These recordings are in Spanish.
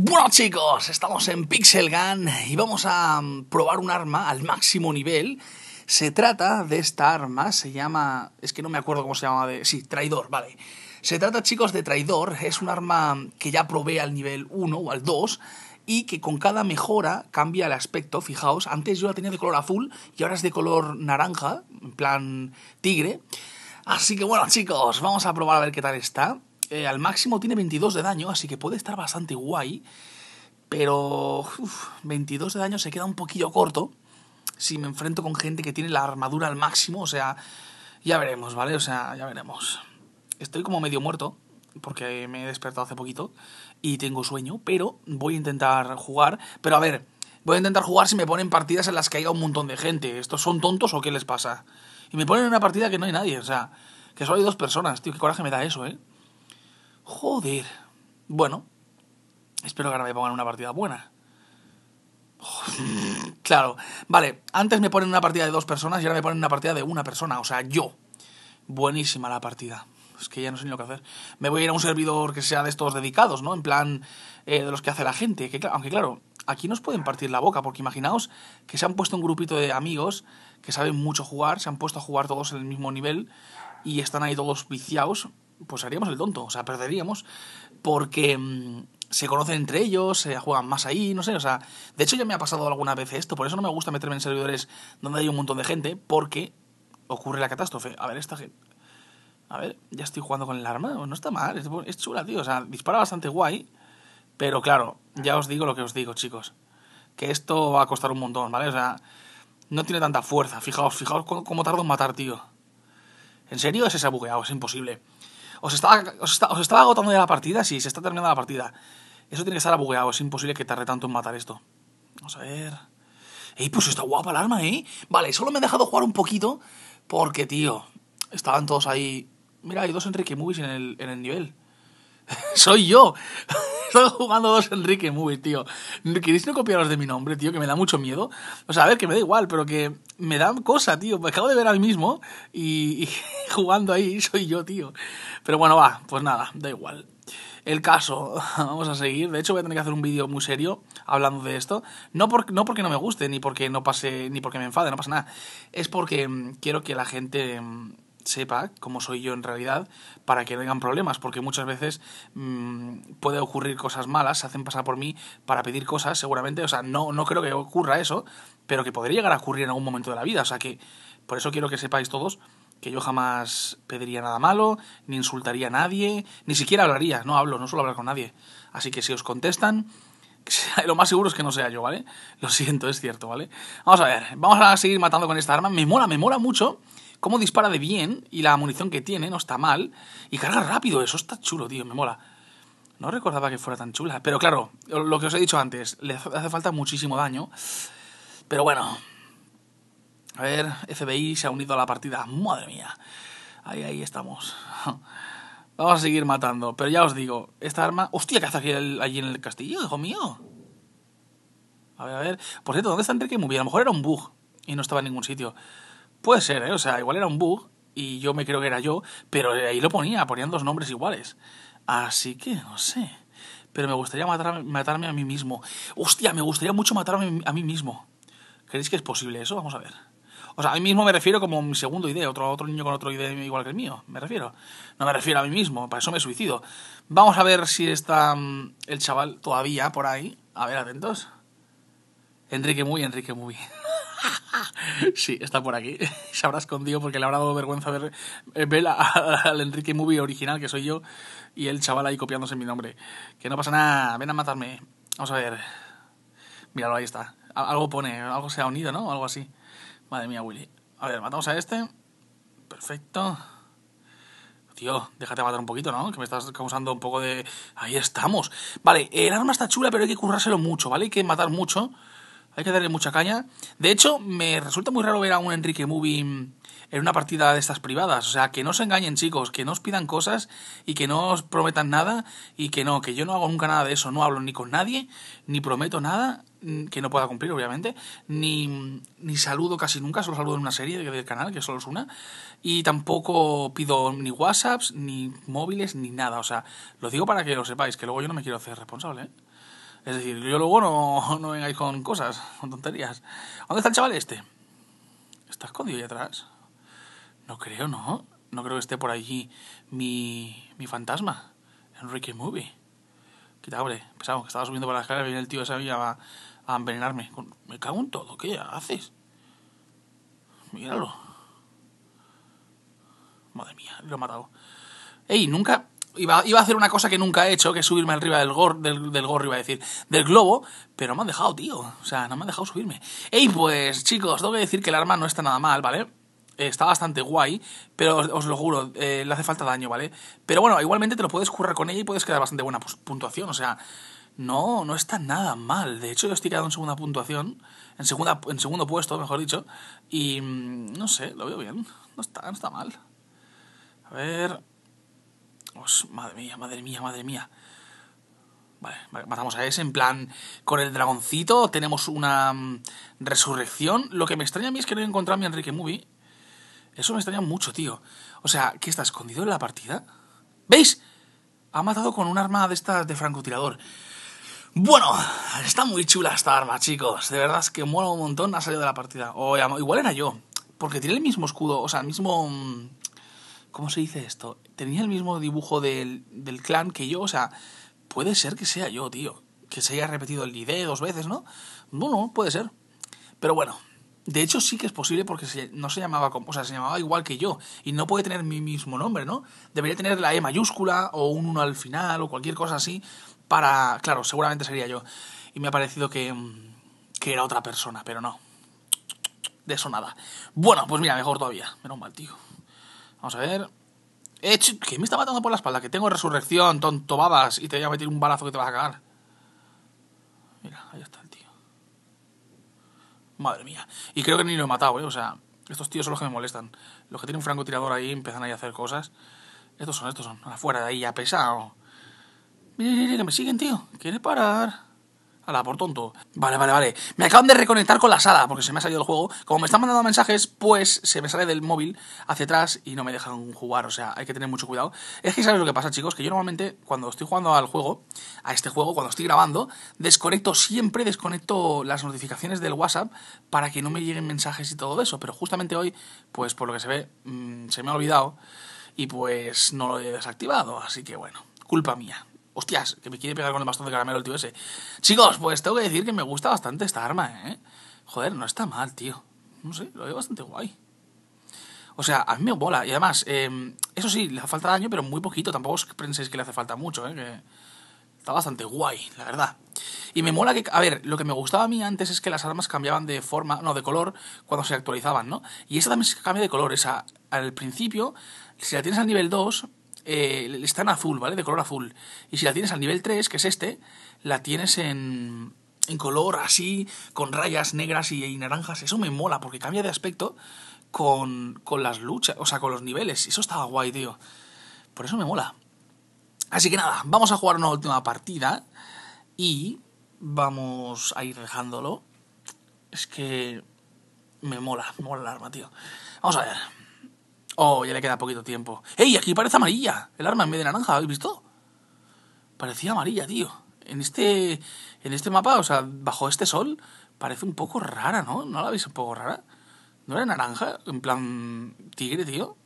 Bueno chicos, estamos en Pixel Gun y vamos a mm, probar un arma al máximo nivel. Se trata de esta arma, se llama... es que no me acuerdo cómo se llama de... sí, traidor, vale. Se trata chicos de traidor, es un arma que ya probé al nivel 1 o al 2 y que con cada mejora cambia el aspecto, fijaos, antes yo la tenía de color azul y ahora es de color naranja, en plan tigre. Así que bueno chicos, vamos a probar a ver qué tal está. Eh, al máximo tiene 22 de daño, así que puede estar bastante guay. Pero 22 de daño se queda un poquillo corto si me enfrento con gente que tiene la armadura al máximo. O sea, ya veremos, ¿vale? O sea, ya veremos. Estoy como medio muerto porque me he despertado hace poquito y tengo sueño, pero voy a intentar jugar. Pero a ver, voy a intentar jugar si me ponen partidas en las que haya un montón de gente. ¿Estos son tontos o qué les pasa? Y me ponen en una partida que no hay nadie, o sea, que solo hay dos personas, tío, qué coraje me da eso, ¿eh? Joder. Bueno, espero que ahora me pongan una partida buena. Claro, vale, antes me ponen una partida de dos personas y ahora me ponen una partida de una persona, o sea, yo. Buenísima la partida. Es que ya no sé ni lo que hacer. Me voy a ir a un servidor que sea de estos dedicados, ¿no? En plan, eh, de los que hace la gente. Que, aunque claro, aquí nos pueden partir la boca, porque imaginaos que se han puesto un grupito de amigos que saben mucho jugar, se han puesto a jugar todos en el mismo nivel y están ahí todos viciados pues haríamos el tonto, o sea, perderíamos, porque mm, se conocen entre ellos, se juegan más ahí, no sé, o sea, de hecho ya me ha pasado alguna vez esto, por eso no me gusta meterme en servidores donde hay un montón de gente, porque ocurre la catástrofe. A ver, esta gente... A ver, ya estoy jugando con el arma, no está mal, es, chula, tío, o sea, dispara bastante guay, pero claro, ya os digo lo que os digo, chicos, que esto va a costar un montón, ¿vale? O sea, no tiene tanta fuerza, fijaos, fijaos cómo, tardo en matar, tío. En serio, ese se ha bugueado, es imposible os estaba, está, agotando ya la partida, sí, se está terminando la partida. Eso tiene que estar abugueado, es imposible que tarde tanto en matar esto. Vamos a ver... ¡Ey, pues está guapa el arma, eh! Vale, solo me he dejado jugar un poquito porque, tío, estaban todos ahí... Mira, hay dos Enrique Movies en el, en el nivel. ¡Soy yo! Estoy jugando dos Enrique Muy, tío. ¿Queréis no copiaros de mi nombre, tío? Que me da mucho miedo. O sea, a ver, que me da igual, pero que me da cosa, tío. Me acabo de ver al mismo y, jugando ahí soy yo, tío. Pero bueno, va, pues nada, da igual. El caso, vamos a seguir. De hecho, voy a tener que hacer un vídeo muy serio hablando de esto. No, no porque no me guste, ni porque no pase, ni porque me enfade, no pasa nada. Es porque mm, quiero que la gente mm, sepa cómo soy yo en realidad para que no hagan problemas, porque muchas veces mm, puede ocurrir cosas malas, se hacen pasar por mí para pedir cosas, seguramente, o sea, no, no creo que ocurra eso, pero que podría llegar a ocurrir en algún momento de la vida, o sea que por eso quiero que sepáis todos que yo jamás pediría nada malo, ni insultaría a nadie, ni siquiera hablaría, no hablo, no suelo hablar con nadie. Así que si os contestan, lo más seguro es que no sea yo, ¿vale? Lo siento, es cierto, ¿vale? Vamos a ver, vamos a seguir matando con esta arma. Me mola, me mola mucho cómo dispara de bien y la munición que tiene, no está mal. Y carga rápido, eso está chulo, tío, me mola. No recordaba que fuera tan chula. Pero claro, lo que os he dicho antes, le hace falta muchísimo daño. Pero bueno. A ver, FBI se ha unido a la partida. Madre mía. Ahí, ahí estamos. Vamos a seguir matando. Pero ya os digo, esta arma... Hostia, ¿qué hace aquí allí en el castillo, hijo mío? A ver, a ver. Por cierto, ¿dónde está Enrique bien, A lo mejor era un bug y no estaba en ningún sitio. Puede ser, ¿eh? o sea, igual era un bug y yo me creo que era yo, pero ahí lo ponía, ponían dos nombres iguales. Así que no sé. Pero me gustaría matarme a mí mismo. Hostia, me gustaría mucho matarme a mí mismo. ¿Creéis que es posible eso? Vamos a ver. O sea, a mí mismo me refiero como mi segundo idea, otro, otro niño con otro idea igual que el mío, me refiero. No me refiero a mí mismo, para eso me suicido. Vamos a ver si está mm, el chaval todavía por ahí. A ver, atentos. Enrique Muy, Enrique Muy. sí, está por aquí. Se habrá escondido porque le habrá dado vergüenza ver, eh, ver al Enrique Movie original, que soy yo, y el chaval ahí copiándose mi nombre. Que no pasa nada, ven a matarme. Vamos a ver. Míralo, ahí está. Algo pone, algo se ha unido, ¿no? Algo así. Madre mía, Willy. A ver, matamos a este. Perfecto. Tío, déjate matar un poquito, ¿no? Que me estás causando un poco de... Ahí estamos. Vale, el arma está chula, pero hay que currárselo mucho, ¿vale? Hay que matar mucho. Hay que darle mucha caña. De hecho, me resulta muy raro ver a un Enrique Movie en una partida de estas privadas. O sea, que no se engañen, chicos, que no os pidan cosas y que no os prometan nada y que no, que yo no hago nunca nada de eso. No hablo ni con nadie, ni prometo nada mm, que no pueda cumplir, obviamente, ni, ni saludo casi nunca, solo saludo en una serie del canal, que solo es una, y tampoco pido ni WhatsApps, ni móviles, ni nada. O sea, lo digo para que lo sepáis, que luego yo no me quiero hacer responsable, ¿eh? Es decir, yo luego no, no vengáis con cosas, con tonterías. ¿Dónde está el chaval este? ¿Está escondido ahí atrás? No creo, ¿no? No creo que esté por allí mi, mi fantasma, Enrique Movie. Quita, hombre, Pensaba que estaba subiendo por las escaleras y el tío sabía a, a envenenarme. Me cago en todo, ¿qué haces? Míralo. Madre mía, lo he matado. Ey, nunca Iba, a hacer una cosa que nunca he hecho, que es subirme arriba del gorro, del, del iba a decir, del globo, pero no me han dejado, tío. O sea, no me han dejado subirme. Ey, pues chicos, tengo que decir que el arma no está nada mal, ¿vale? Está bastante guay, pero os, lo juro, eh, le hace falta daño, ¿vale? Pero bueno, igualmente te lo puedes currar con ella y puedes quedar bastante buena pues, puntuación, o sea, no, no está nada mal. De hecho, yo estoy quedando en segunda puntuación, en, segunda, en segundo puesto, mejor dicho, y mm, no sé, lo veo bien, no está, no está mal. A ver, madre mía, madre mía, madre mía. Vale, matamos a ese. En plan, con el dragoncito tenemos una mm, resurrección. Lo que me extraña a mí es que no he encontrado a mi Enrique Movie. Eso me extraña mucho, tío. O sea, ¿qué está escondido en la partida? ¿Veis? Ha matado con un arma de estas de francotirador. Bueno, está muy chula esta arma, chicos. De verdad es que mola un montón. Ha salido de la partida. O igual era yo. Porque tiene el mismo escudo, o sea, el mismo mm, ¿Cómo se dice esto? Tenía el mismo dibujo del, del clan que yo, o sea, puede ser que sea yo, tío. Que se haya repetido el ID dos veces, ¿no? No, puede ser. Pero bueno, de hecho, sí que es posible porque no se llamaba O sea, se llamaba igual que yo. Y no puede tener mi mismo nombre, ¿no? Debería tener la E mayúscula o un 1 al final o cualquier cosa así. Para. Claro, seguramente sería yo. Y me ha parecido que. Mm, que era otra persona, pero no. De eso nada. Bueno, pues mira, mejor todavía. Menos mal, tío. Vamos a ver. Eh, que me está matando por la espalda, que tengo resurrección, tonto babas, y te voy a meter un balazo que te vas a cagar. Mira, ahí está el tío. Madre mía. Y creo que ni lo he matado, ¿eh? O sea, estos tíos son los que me molestan. Los que tienen un francotirador ahí empiezan ahí a hacer cosas. Estos son, estos son. ¡Fuera de ahí, ya pesado. Mira, mira, mira, que me siguen, tío. Quiere parar la por tonto. Vale, vale, vale. Me acaban de reconectar con la sala porque se me ha salido el juego. Como me están mandando mensajes, pues se me sale del móvil hacia atrás y no me dejan jugar. O sea, hay que tener mucho cuidado. Es que sabes lo que pasa, chicos, que yo normalmente cuando estoy jugando al juego, a este juego, cuando estoy grabando, desconecto siempre, desconecto las notificaciones del WhatsApp para que no me lleguen mensajes y todo eso. Pero justamente hoy, pues por lo que se ve, mm, se me ha olvidado y pues no lo he desactivado. Así que bueno, culpa mía. Hostias, que me quiere pegar con el bastón de caramelo el tío ese. Chicos, pues tengo que decir que me gusta bastante esta arma, ¿eh? Joder, no está mal, tío. No sé, lo veo bastante guay. O sea, a mí me mola. Y además, eh, eso sí, le hace falta daño, pero muy poquito. Tampoco os penséis que le hace falta mucho, ¿eh? está bastante guay, la verdad. Y me mola que, a ver, lo que me gustaba a mí antes es que las armas cambiaban de forma, no, de color cuando se actualizaban, ¿no? Y esta también se cambia de color, esa al principio, si la tienes al nivel 2, eh, está en azul, ¿vale? De color azul. Y si la tienes al nivel 3, que es este, la tienes en, en color así, con rayas negras y, naranjas. Eso me mola, porque cambia de aspecto con, con las luchas, o sea, con los niveles. y Eso estaba guay, tío. Por eso me mola. Así que nada, vamos a jugar una última partida y vamos a ir dejándolo. Es que me mola, me mola el arma, tío. Vamos a ver. Oh, ya le queda poquito tiempo. ¡Ey! Aquí parece amarilla. El arma en medio de naranja, ¿habéis visto? Parecía amarilla, tío. En este. En este mapa, o sea, bajo este sol, parece un poco rara, ¿no? ¿No la veis un poco rara? ¿No era naranja? En plan. tigre, tío.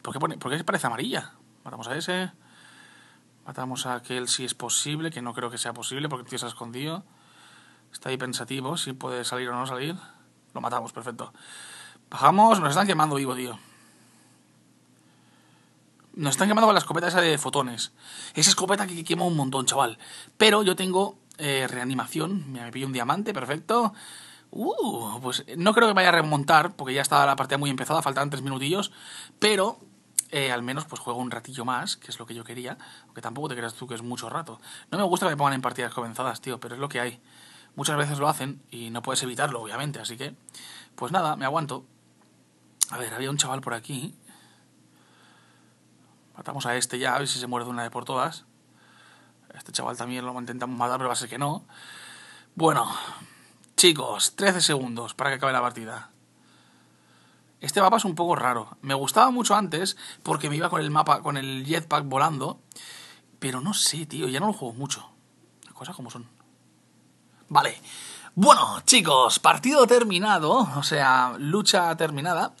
¿Por ¿Por qué parece amarilla? Matamos a ese. Matamos a aquel si es posible, que no creo que sea posible porque el tío se ha escondido. Está ahí pensativo si puede salir o no salir. Lo matamos, perfecto. Bajamos, nos están quemando vivo, tío. Nos están quemando con la escopeta esa de fotones. Esa escopeta que quema un montón, chaval. Pero yo tengo eh, reanimación. Me pillo un diamante, perfecto. Uh, pues no creo que vaya a remontar, porque ya está la partida muy empezada, faltan tres minutillos. Pero eh, al menos pues juego un ratillo más, que es lo que yo quería. Aunque tampoco te creas tú que es mucho rato. No me gusta que me pongan en partidas comenzadas, tío, pero es lo que hay. Muchas veces lo hacen y no puedes evitarlo, obviamente. Así que, pues nada, me aguanto. A ver, había un chaval por aquí matamos a este ya, a ver si se muere de una vez por todas. Este chaval también lo intentamos matar, pero va a ser que no. Bueno, chicos, 13 segundos para que acabe la partida. Este mapa es un poco raro. Me gustaba mucho antes porque me iba con el mapa, con el jetpack volando. Pero no sé, tío, ya no lo juego mucho. Las cosas como son. Vale. Bueno, chicos, partido terminado. O sea, lucha terminada.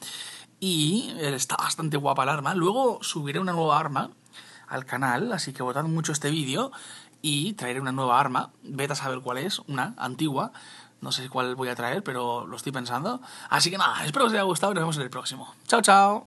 Y eh, está bastante guapa el arma. Luego subiré una nueva arma al canal, así que votad mucho este vídeo y traeré una nueva arma. Vete a saber cuál es, una antigua. No sé cuál voy a traer, pero lo estoy pensando. Así que nada, espero que os haya gustado y nos vemos en el próximo. Chao, chao.